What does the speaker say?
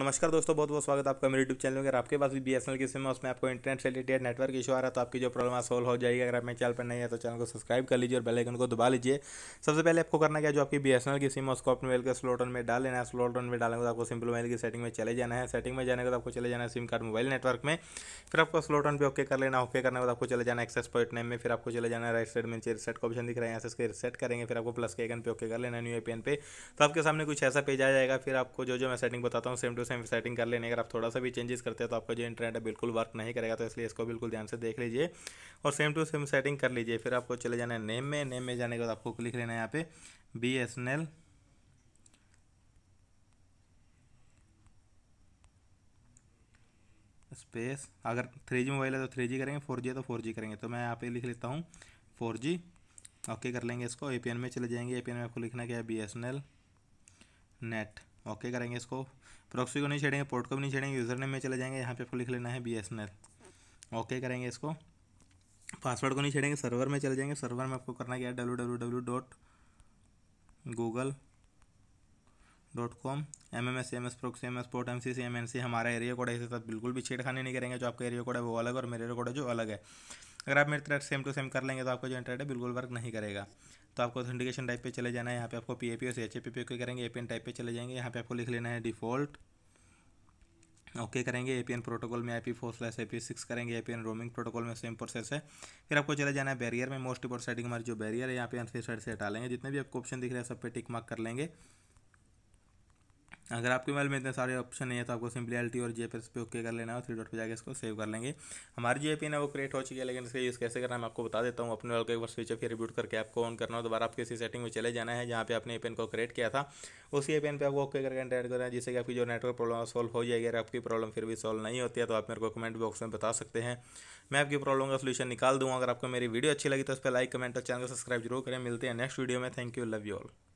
नमस्कार दोस्तों बहुत बहुत स्वागत आपका मेरे यूट्यूब चैनल में अगर आपके पास भी बी एस एल की सिम है उसमें आपको इंटरनेट रिलेटेड नेटवर्क इशू आ रहा है तो आपकी जो प्रॉब्लम है सोल्व हो जाएगी अगर आप मेरे चैनल पर नहीं है तो चैनल को सब्सक्राइब कर लीजिए और बेल आइकन को दबा लीजिए सबसे पहले आपको करना क्या जो आपकी बी एस एल की सिम है उसको अपने मेल के स्लोटन में डाल लेना है स्लोटन में डालेंगे तो आपको सिंपल मेल की सेटिंग में चले जाना है सेटिंग में जाने के बाद आपको चले जाना है सिम कार्ड मोबाइल नेटवर्क में फिर आपको स्लोटन पर ओके कर लेना ओके करने के बाद आपको चले जाना एक्सेस पॉइंट नेम में फिर आपको चले जाना राइट साइड में रिसेट का ऑप्शन दिख रहा है यहाँ से इसके रिसेट करेंगे फिर आपको प्लस के आइकन पे ओके कर लेना न्यू ए पे तो आपके सामने कुछ ऐसा पेज आ जाएगा फिर आपको जो जो मैं सेटिंग बताता हूँ सेम विंडो सेम सेटिंग कर लेने अगर आप थोड़ा सा भी चेंजेस करते हैं तो आपका जो इंटरनेट है बिल्कुल वर्क नहीं करेगा तो इसलिए इसको बिल्कुल ध्यान से देख लीजिए और सेम टू सेम सेटिंग कर लीजिए फिर आपको चले जाना है नेम में नेम में जाने के बाद आपको क्लिक लेना है यहाँ पे B S N L space अगर थ्री जी मोबाइल है तो थ्री जी करेंगे फोर जी है तो फोर जी करेंगे तो मैं यहाँ पे लिख लेता हूँ फोर जी ओके कर लेंगे इसको ए पी एन में चले जाएंगे ए पी एन में आपको लिखना क्या है B S N L net okay करेंगे इसको प्रॉक्सी को नहीं छेड़ेंगे पोर्ट को भी नहीं छेड़ेंगे यूज़र नेम में चले जाएंगे यहाँ पे आपको लिख लेना है बी एस ओके करेंगे इसको पासवर्ड को नहीं छेड़ेंगे सर्वर में चले जाएंगे सर्वर में आपको करना क्या है W W W dot Google dot com M M S M S proxy M S port M C C M N C हमारा एरिया कोड है साथ बिल्कुल भी छेड़खानी नहीं करेंगे जो आपका एरिया कोड है वो अलग और मेरे एरिया कोड है जो अलग है अगर आप मेरे तरह सेम टू सेम कर लेंगे तो आपका जो इंटरनेट है बिल्कुल वर्क नहीं करेगा तो आपको ऑथेंटिकेशन टाइप पे चले जाना है यहाँ पे आपको पी ए पी और C H A P P करेंगे ए पी एन टाइप पे चले जाएंगे यहाँ पे आपको लिख लेना है डिफ़ॉल्ट ओके okay करेंगे एन प्रोटोकॉल में I P four slash A P six करेंगे A P N roaming protocol में सेम प्रोसेस है फिर आपको चले जाना है बैरियर में मोस्ट इम्पोर्ट सेटिंग हमारी जो बैरियर है यहाँ पे आंसर साइड से हटा लेंगे जितने भी आपको ऑप्शन दिख रहे हैं सब पे टिक मार्क कर लेंगे अगर आपके मोबाइल में इतने सारे ऑप्शन नहीं है तो आपको सिंपली एल और जे पे ओके कर लेना है थ्री डॉट पे जाकर इसको सेव कर लेंगे हमारी जो ए है वो क्रिएट हो चुकी है लेकिन इसका यूज़ कैसे करना है मैं आपको बता देता हूँ अपने वाल को एक बार स्विच ऑफ रिब्यूट करके आपको ऑन करना हो दोबारा आपके इसी सेटिंग में चले जाना है जहाँ पे आपने ए को क्रिएट किया था उसी ए पर आपको ओके करके इंटर करना है जिससे कि आपकी जो नेटवर्क प्रॉब्लम सॉल्व हो जाएगी अगर आपकी प्रॉब्लम फिर भी सॉल्व नहीं होती है तो आप मेरे को कमेंट बॉक्स में बता सकते हैं मैं आपकी प्रॉब्लम का सोल्यूशन निकाल दूँगा अगर आपको मेरी वीडियो अच्छी लगी तो उस पर लाइक कमेंट और चैनल को सब्सक्राइब जरूर करें मिलते हैं नेक्स्ट वीडियो में thank you love you all